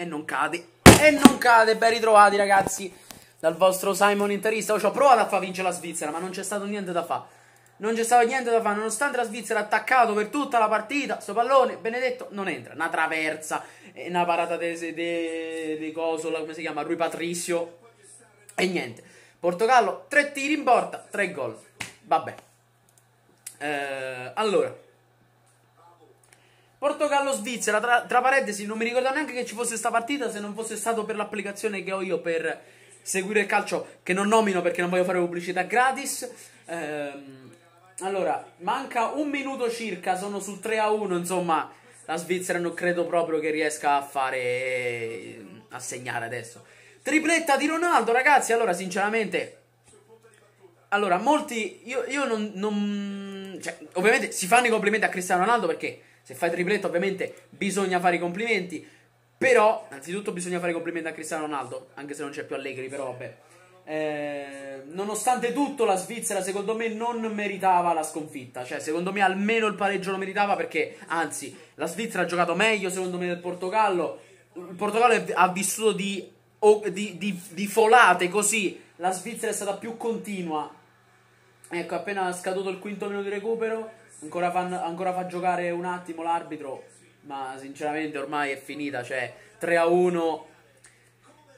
E non cade. E non cade. Ben ritrovati, ragazzi. Dal vostro Simon Interista. ho provato a far vincere la Svizzera, ma non c'è stato niente da fare. Non c'è stato niente da fare, nonostante la Svizzera ha attaccato per tutta la partita, sto pallone, Benedetto, non entra. Una traversa, eh, una parata di Cosola, come si chiama, Rui Patricio, e niente. Portogallo, tre tiri in porta, tre gol. Vabbè. Eh, allora, Portogallo-Svizzera, tra, tra, parentesi, non mi ricordo neanche che ci fosse questa partita se non fosse stato per l'applicazione che ho io per seguire il calcio, che non nomino perché non voglio fare pubblicità gratis. Ehm, allora, manca un minuto circa, sono sul 3 a 1, insomma, la Svizzera non credo proprio che riesca a fare, a segnare adesso. Tripletta di Ronaldo, ragazzi, allora, sinceramente... Allora, molti, io, io non, non... Cioè, ovviamente si fanno i complimenti a Cristiano Ronaldo perché se fai tripletto ovviamente bisogna fare i complimenti. Però, innanzitutto, bisogna fare i complimenti a Cristiano Ronaldo, anche se non c'è più Allegri, però vabbè. Eh, nonostante tutto, la Svizzera, secondo me, non meritava la sconfitta. Cioè, secondo me, almeno il pareggio lo meritava perché, anzi, la Svizzera ha giocato meglio, secondo me, del Portogallo. Il Portogallo ha vissuto di, di, di, di folate così. La Svizzera è stata più continua. Ecco, appena scaduto il quinto minuto di recupero, Ancora, fan, ancora fa giocare un attimo l'arbitro, ma sinceramente ormai è finita, cioè 3 a 1.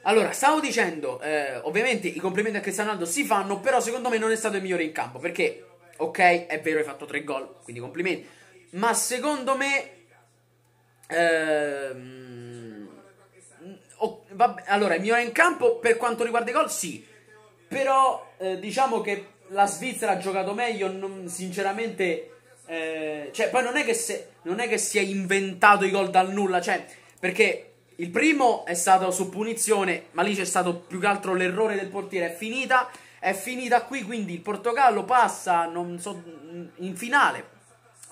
Allora, stavo dicendo, eh, ovviamente i complimenti a Cristiano Ronaldo si fanno, però secondo me non è stato il migliore in campo, perché, ok, è vero, hai fatto 3 gol, quindi complimenti, ma secondo me... Ehm, oh, vabbè, allora, il migliore in campo per quanto riguarda i gol, sì, però eh, diciamo che la Svizzera ha giocato meglio, non, sinceramente eh, cioè, poi non è, che se, non è che si è inventato i gol dal nulla, cioè, perché il primo è stato su punizione, ma lì c'è stato più che altro l'errore del portiere. È finita, è finita qui, quindi il Portogallo passa so, in finale.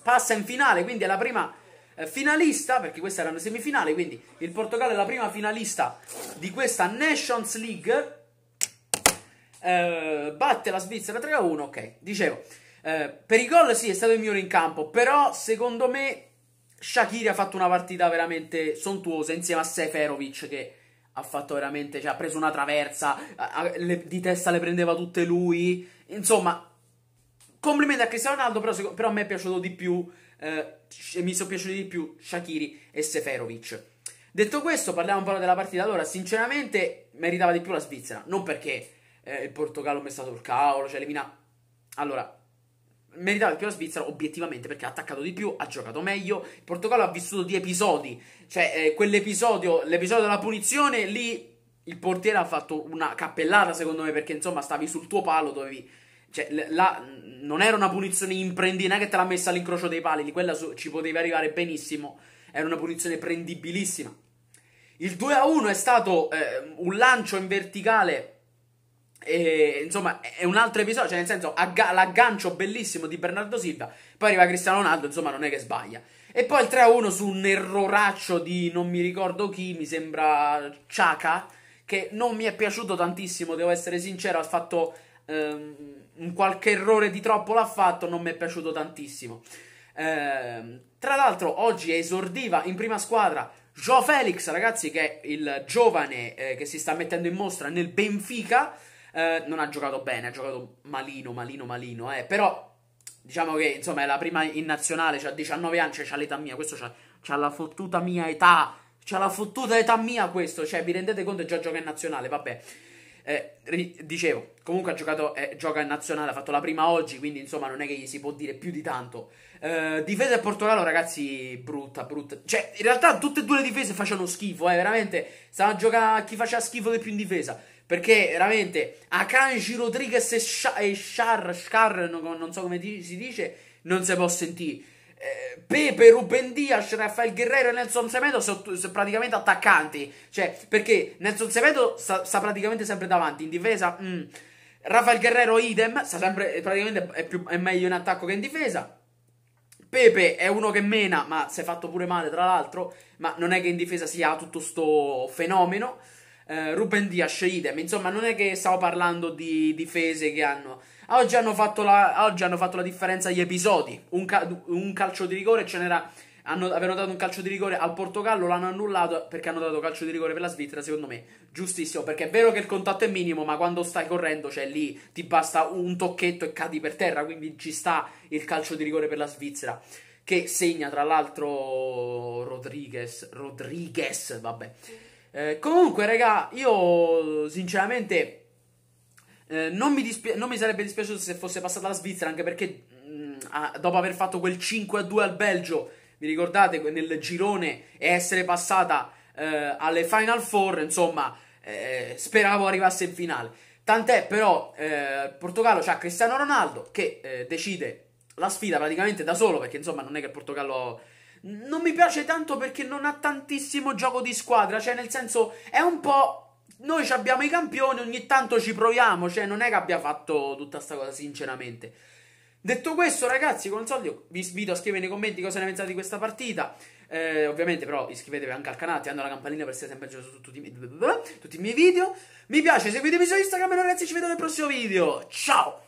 Passa in finale, quindi è la prima eh, finalista, perché questa era una semifinale, quindi il Portogallo è la prima finalista di questa Nations League. Eh, batte la Svizzera 3-1, ok, dicevo. Eh, per i gol sì, è stato il migliore in campo, però secondo me Shakiri ha fatto una partita veramente sontuosa insieme a Seferovic che ha fatto veramente, cioè ha preso una traversa, a, a, le, di testa le prendeva tutte lui, insomma complimenti a Cristiano Ronaldo, però, però a me è piaciuto di più, eh, mi sono piaciuti di più Shakiri e Seferovic. Detto questo, parliamo un po' della partita. Allora, sinceramente, meritava di più la Svizzera. Non perché eh, il Portogallo mi è stato il cavolo, cioè elimina... Allora, meritato più la Svizzera obiettivamente perché ha attaccato di più, ha giocato meglio. Il Portogallo ha vissuto di episodi, cioè eh, quell'episodio, l'episodio della punizione lì il portiere ha fatto una cappellata secondo me perché insomma stavi sul tuo palo, dovevi cioè, la, non era una punizione imprendina che te l'ha messa all'incrocio dei pali, di quella su, ci poteva arrivare benissimo, era una punizione prendibilissima. Il 2 a 1 è stato eh, un lancio in verticale e, insomma, è un altro episodio, cioè nel senso agga- l'aggancio bellissimo di Bernardo Silva, poi arriva Cristiano Ronaldo, insomma non è che sbaglia. E poi il 3-1 su un erroraccio di non mi ricordo chi, mi sembra Ciaca, che non mi è piaciuto tantissimo, devo essere sincero, ha fatto ehm, qualche errore di troppo l'ha fatto, non mi è piaciuto tantissimo. Ehm, tra l'altro oggi esordiva in prima squadra Joe Felix, ragazzi, che è il giovane eh, che si sta mettendo in mostra nel Benfica. Eh, non ha giocato bene, ha giocato malino, malino, malino, eh. Però diciamo che insomma è la prima in nazionale, ha 19 anni, cioè c'ha l'età mia, questo c'ha, c'ha la fottuta mia età, c'ha la fottuta età mia questo, cioè vi rendete conto che già gioca in nazionale, vabbè. Eh, dicevo, comunque ha giocato, eh, gioca in nazionale, ha fatto la prima oggi, quindi insomma non è che gli si può dire più di tanto. Eh, difesa del Portogallo, ragazzi, brutta, brutta. Cioè, in realtà tutte e due le difese facevano schifo, eh, veramente. Stava a giocare chi faceva schifo di più in difesa. Perché veramente Akanji Rodriguez e, Sh- e Shar, Shar non, non, so come di- si dice, non si può sentire. Eh, Pepe, Ruben Dias, Raffaele Guerrero e Nelson Semedo sono, sono, praticamente attaccanti. Cioè, perché Nelson Semedo sta, sta praticamente sempre davanti, in difesa. Mm. Rafael Guerrero idem, sta sempre, eh, praticamente è, più, è, meglio in attacco che in difesa. Pepe è uno che mena, ma si è fatto pure male tra l'altro, ma non è che in difesa sia tutto sto fenomeno eh, Ruben Dias, idem. Insomma, non è che stavo parlando di difese che hanno. Oggi hanno fatto la, oggi hanno fatto la differenza gli episodi. Un, ca- un calcio di rigore ce n'era. Hanno, avevano dato un calcio di rigore al Portogallo, l'hanno annullato perché hanno dato calcio di rigore per la Svizzera, secondo me giustissimo, perché è vero che il contatto è minimo, ma quando stai correndo, cioè lì ti basta un tocchetto e cadi per terra, quindi ci sta il calcio di rigore per la Svizzera che segna tra l'altro Rodriguez, Rodriguez, vabbè. Eh, comunque, raga, io sinceramente eh, non, mi dispi- non, mi sarebbe dispiaciuto se fosse passata la Svizzera, anche perché mh, mm, a- dopo aver fatto quel 5-2 al Belgio, vi ricordate, nel girone e essere passata eh, alle Final Four, insomma, eh, speravo arrivasse in finale. Tant'è però, il eh, Portogallo c'ha Cristiano Ronaldo che decide la sfida praticamente da solo, perché insomma non è che il Portogallo non mi piace tanto perché non ha tantissimo gioco di squadra, cioè nel senso è un po'... Noi abbiamo i campioni, ogni tanto ci proviamo, cioè non è che abbia fatto tutta questa cosa sinceramente. Detto questo ragazzi, con il solito vi invito a scrivere nei commenti cosa ne pensate di questa partita. Eh, ovviamente però iscrivetevi anche al canale, attivando la campanella per essere sempre aggiornati su tutti i, miei, tutti i miei video. Mi piace, seguitemi su Instagram e ragazzi ci vediamo nel prossimo video. Ciao!